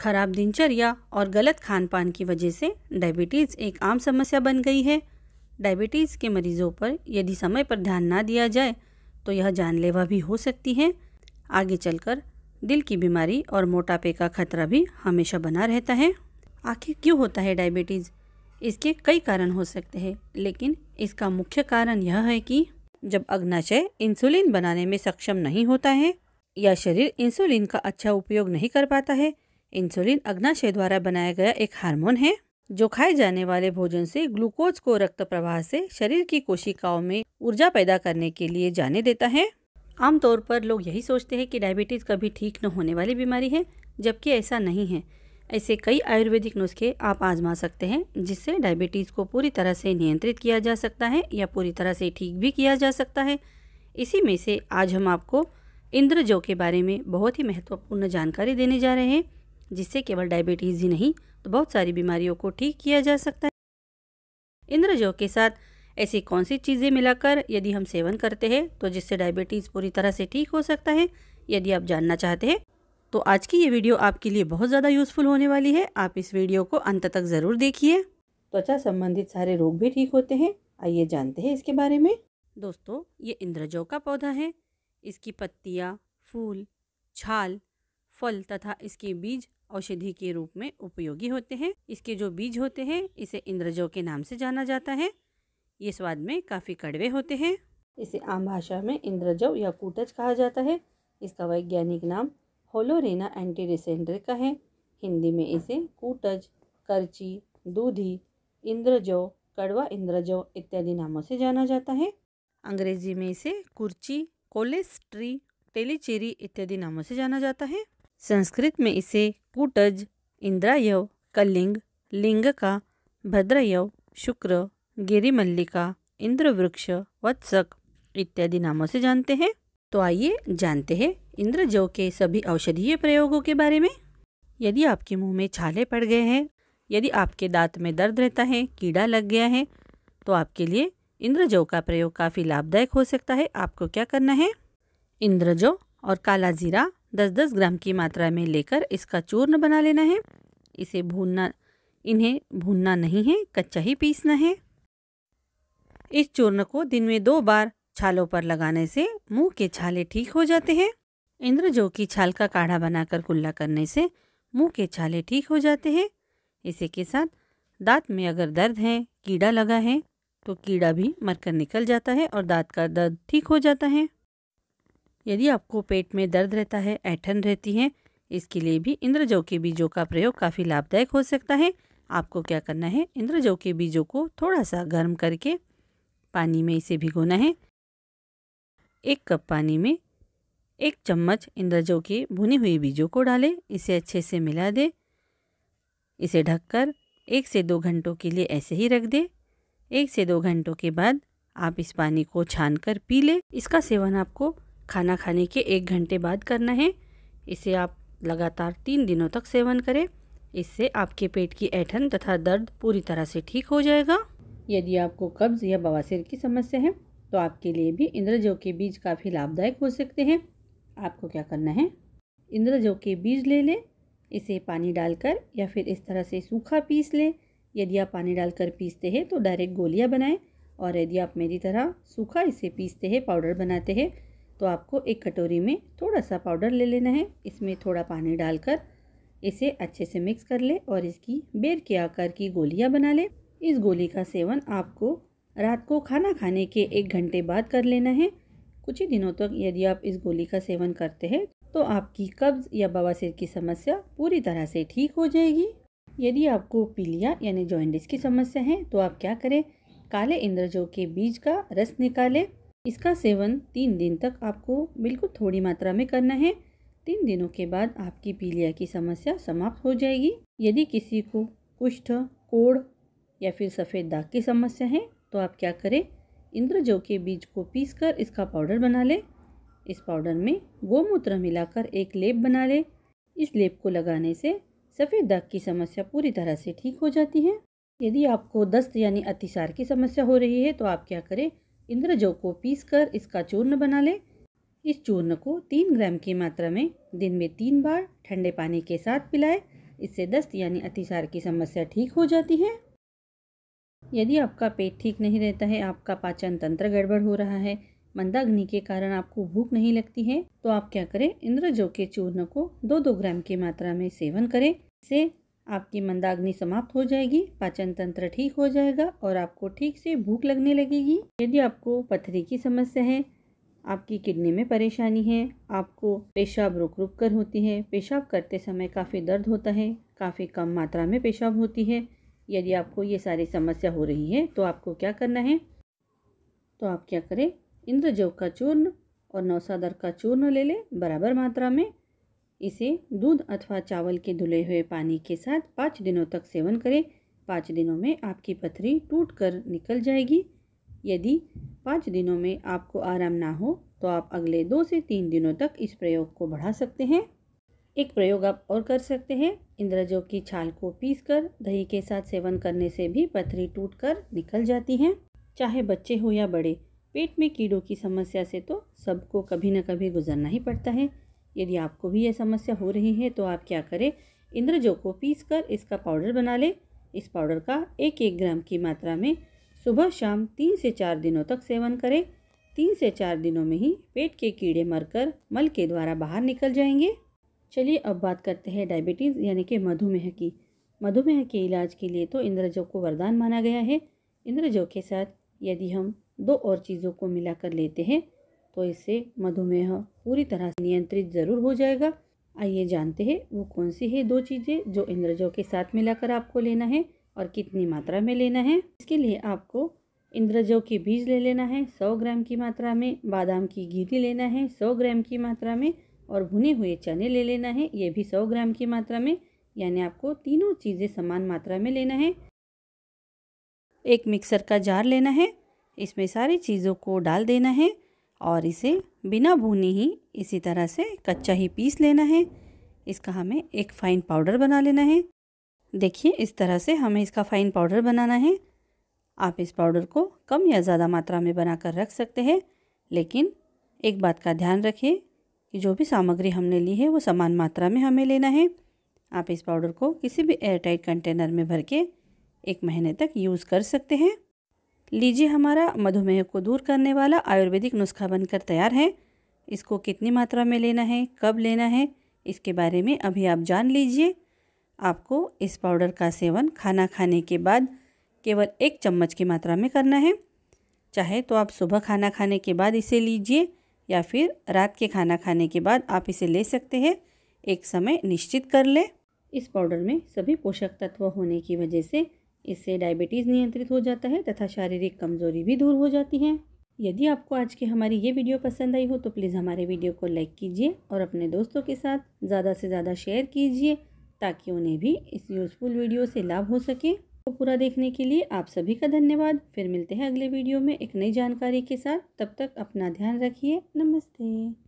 खराब दिनचर्या और गलत खान पान की वजह से डायबिटीज़ एक आम समस्या बन गई है डायबिटीज़ के मरीज़ों पर यदि समय पर ध्यान ना दिया जाए तो यह जानलेवा भी हो सकती है आगे चलकर दिल की बीमारी और मोटापे का खतरा भी हमेशा बना रहता है आखिर क्यों होता है डायबिटीज़ इसके कई कारण हो सकते हैं लेकिन इसका मुख्य कारण यह है कि जब अग्नाशय इंसुलिन बनाने में सक्षम नहीं होता है या शरीर इंसुलिन का अच्छा उपयोग नहीं कर पाता है इंसुलिन अग्नाशय द्वारा बनाया गया एक हार्मोन है जो खाए जाने वाले भोजन से ग्लूकोज को रक्त प्रवाह से शरीर की कोशिकाओं में ऊर्जा पैदा करने के लिए जाने देता है आमतौर पर लोग यही सोचते हैं कि डायबिटीज़ कभी ठीक न होने वाली बीमारी है जबकि ऐसा नहीं है ऐसे कई आयुर्वेदिक नुस्खे आप आजमा सकते हैं जिससे डायबिटीज़ को पूरी तरह से नियंत्रित किया जा सकता है या पूरी तरह से ठीक भी किया जा सकता है इसी में से आज हम आपको जो के बारे में बहुत ही महत्वपूर्ण जानकारी देने जा रहे हैं जिससे केवल डायबिटीज़ ही नहीं तो बहुत सारी बीमारियों को ठीक किया जा सकता है इंद्रजौ के साथ ऐसी कौन सी चीज़ें मिलाकर यदि हम सेवन करते हैं तो जिससे डायबिटीज़ पूरी तरह से ठीक हो सकता है यदि आप जानना चाहते हैं तो आज की ये वीडियो आपके लिए बहुत ज़्यादा यूज़फुल होने वाली है आप इस वीडियो को अंत तक ज़रूर देखिए त्वचा संबंधित सारे रोग भी ठीक होते हैं आइए जानते हैं इसके बारे में दोस्तों ये इंद्रजौ का पौधा है इसकी पत्तियाँ फूल छाल फल तथा इसके बीज औषधि के रूप में उपयोगी होते हैं इसके जो बीज होते हैं इसे इंद्रजो के नाम से जाना जाता है ये स्वाद में काफ़ी कड़वे होते हैं इसे आम भाषा में इंद्रजव या कूटज कहा जाता है इसका वैज्ञानिक नाम होलोरेना का है हिंदी में इसे कूटज करची दूधी इंद्रजव कड़वा इंद्रजव इत्यादि नामों से जाना जाता है अंग्रेजी में इसे कुर्ची कोलेस्ट्री टेलीचेरी इत्यादि नामों से जाना जाता है संस्कृत में इसे कुटज इंद्रायव कलिंग लिंग का भद्रयव शुक्र गिरिमल्लिका इंद्रवृक्ष वत्सक इत्यादि नामों से जानते हैं तो आइए जानते हैं इंद्रजव के सभी औषधीय प्रयोगों के बारे में यदि आपके मुंह में छाले पड़ गए हैं यदि आपके दांत में दर्द रहता है कीड़ा लग गया है तो आपके लिए इंद्रजव का प्रयोग काफ़ी लाभदायक हो सकता है आपको क्या करना है इंद्रजो और काला जीरा दस दस ग्राम की मात्रा में लेकर इसका चूर्ण बना लेना है इसे भूनना इन्हें भूनना नहीं है कच्चा ही पीसना है इस चूर्ण को दिन में दो बार छालों पर लगाने से मुंह के छाले ठीक हो जाते हैं इंद्रजो की छाल का काढ़ा बनाकर कुल्ला करने से मुंह के छाले ठीक हो जाते हैं इसी के साथ दांत में अगर दर्द है कीड़ा लगा है तो कीड़ा भी मरकर निकल जाता है और दांत का दर्द ठीक हो जाता है यदि आपको पेट में दर्द रहता है ऐठन रहती है इसके लिए भी इंद्रजौ के बीजों का प्रयोग काफ़ी लाभदायक हो सकता है आपको क्या करना है इंद्रजौ के बीजों को थोड़ा सा गर्म करके पानी में इसे भिगोना है एक कप पानी में एक चम्मच इंद्रजौ के भुने हुए बीजों को डालें इसे अच्छे से मिला दें इसे ढककर एक से दो घंटों के लिए ऐसे ही रख दें एक से दो घंटों के बाद आप इस पानी को छान कर पी लें इसका सेवन आपको खाना खाने के एक घंटे बाद करना है इसे आप लगातार तीन दिनों तक सेवन करें इससे आपके पेट की ऐठन तथा दर्द पूरी तरह से ठीक हो जाएगा यदि आपको कब्ज़ या बवासीर की समस्या है तो आपके लिए भी जो के बीज काफ़ी लाभदायक हो सकते हैं आपको क्या करना है जो के बीज ले लें इसे पानी डालकर या फिर इस तरह से सूखा पीस लें यदि आप पानी डालकर पीसते हैं तो डायरेक्ट गोलियाँ बनाएं और यदि आप मेरी तरह सूखा इसे पीसते हैं पाउडर बनाते हैं तो आपको एक कटोरी में थोड़ा सा पाउडर ले लेना है इसमें थोड़ा पानी डालकर इसे अच्छे से मिक्स कर ले और इसकी बेर के आकार की गोलियाँ बना ले इस गोली का सेवन आपको रात को खाना खाने के एक घंटे बाद कर लेना है कुछ ही दिनों तक यदि आप इस गोली का सेवन करते हैं तो आपकी कब्ज़ या बवासीर की समस्या पूरी तरह से ठीक हो जाएगी यदि आपको पीलिया यानी जॉइंडिस की समस्या है तो आप क्या करें काले इंद्रजो के बीज का रस निकालें इसका सेवन तीन दिन तक आपको बिल्कुल थोड़ी मात्रा में करना है तीन दिनों के बाद आपकी पीलिया की समस्या समाप्त हो जाएगी यदि किसी को कुष्ठ कोढ़ या फिर सफ़ेद दाग की समस्या है तो आप क्या करें इंद्रजव के बीज को पीसकर इसका पाउडर बना लें इस पाउडर में गोमूत्र मिलाकर एक लेप बना लें इस लेप को लगाने से सफ़ेद दाग की समस्या पूरी तरह से ठीक हो जाती है यदि आपको दस्त यानी अतिसार की समस्या हो रही है तो आप क्या करें इंद्रजौ को पीसकर इसका चूर्ण बना लें इस चूर्ण को तीन ग्राम की मात्रा में दिन में तीन बार ठंडे पानी के साथ पिलाएं इससे दस्त यानी अतिसार की समस्या ठीक हो जाती है यदि आपका पेट ठीक नहीं रहता है आपका पाचन तंत्र गड़बड़ हो रहा है मंदाग्नि के कारण आपको भूख नहीं लगती है तो आप क्या करें इंद्रजो के चूर्ण को दो दो ग्राम की मात्रा में सेवन करें इससे आपकी मंदाग्नि समाप्त हो जाएगी पाचन तंत्र ठीक हो जाएगा और आपको ठीक से भूख लगने लगेगी यदि आपको पथरी की समस्या है आपकी किडनी में परेशानी है आपको पेशाब रुक रुक कर होती है पेशाब करते समय काफ़ी दर्द होता है काफ़ी कम मात्रा में पेशाब होती है यदि आपको ये सारी समस्या हो रही है तो आपको क्या करना है तो आप क्या करें इंद्रजव का चूर्ण और नौसादर का चूर्ण ले लें बराबर मात्रा में इसे दूध अथवा चावल के धुले हुए पानी के साथ पाँच दिनों तक सेवन करें पाँच दिनों में आपकी पथरी टूट कर निकल जाएगी यदि पाँच दिनों में आपको आराम ना हो तो आप अगले दो से तीन दिनों तक इस प्रयोग को बढ़ा सकते हैं एक प्रयोग आप और कर सकते हैं इंद्रजों की छाल को पीस कर दही के साथ सेवन करने से भी पथरी टूट कर निकल जाती हैं चाहे बच्चे हो या बड़े पेट में कीड़ों की समस्या से तो सबको कभी न कभी गुजरना ही पड़ता है यदि आपको भी यह समस्या हो रही है तो आप क्या करें इंद्रजो को पीस कर इसका पाउडर बना लें इस पाउडर का एक एक ग्राम की मात्रा में सुबह शाम तीन से चार दिनों तक सेवन करें तीन से चार दिनों में ही पेट के कीड़े मरकर मल के द्वारा बाहर निकल जाएंगे चलिए अब बात करते हैं डायबिटीज़ यानी कि मधुमेह की मधुमेह के इलाज के लिए तो इंद्रजो को वरदान माना गया है इंद्रजो के साथ यदि हम दो और चीज़ों को मिलाकर लेते हैं तो इससे मधुमेह पूरी तरह से नियंत्रित ज़रूर हो जाएगा आइए जानते हैं वो कौन सी है दो चीज़ें जो इंद्रजों के साथ मिलाकर आपको लेना है और कितनी मात्रा में लेना है इसके लिए आपको इंद्रजों के बीज ले लेना है 100 ग्राम की मात्रा में बादाम की गिरी लेना है 100 ग्राम की मात्रा में और भुने हुए चने ले लेना है ये भी 100 ग्राम की मात्रा में यानी आपको तीनों चीज़ें समान मात्रा में लेना है एक मिक्सर का जार लेना है इसमें सारी चीज़ों को डाल देना है और इसे बिना भूने ही इसी तरह से कच्चा ही पीस लेना है इसका हमें एक फ़ाइन पाउडर बना लेना है देखिए इस तरह से हमें इसका फ़ाइन पाउडर बनाना है आप इस पाउडर को कम या ज़्यादा मात्रा में बनाकर रख सकते हैं लेकिन एक बात का ध्यान रखें कि जो भी सामग्री हमने ली है वो समान मात्रा में हमें लेना है आप इस पाउडर को किसी भी एयरटाइट कंटेनर में भर के एक महीने तक यूज़ कर सकते हैं लीजिए हमारा मधुमेह को दूर करने वाला आयुर्वेदिक नुस्खा बनकर तैयार है इसको कितनी मात्रा में लेना है कब लेना है इसके बारे में अभी आप जान लीजिए आपको इस पाउडर का सेवन खाना खाने के बाद केवल एक चम्मच की मात्रा में करना है चाहे तो आप सुबह खाना खाने के बाद इसे लीजिए या फिर रात के खाना खाने के बाद आप इसे ले सकते हैं एक समय निश्चित कर लें इस पाउडर में सभी पोषक तत्व होने की वजह से इससे डायबिटीज़ नियंत्रित हो जाता है तथा शारीरिक कमज़ोरी भी दूर हो जाती है यदि आपको आज की हमारी ये वीडियो पसंद आई हो तो प्लीज़ हमारे वीडियो को लाइक कीजिए और अपने दोस्तों के साथ ज़्यादा से ज़्यादा शेयर कीजिए ताकि उन्हें भी इस यूज़फुल वीडियो से लाभ हो सके तो पूरा देखने के लिए आप सभी का धन्यवाद फिर मिलते हैं अगले वीडियो में एक नई जानकारी के साथ तब तक अपना ध्यान रखिए नमस्ते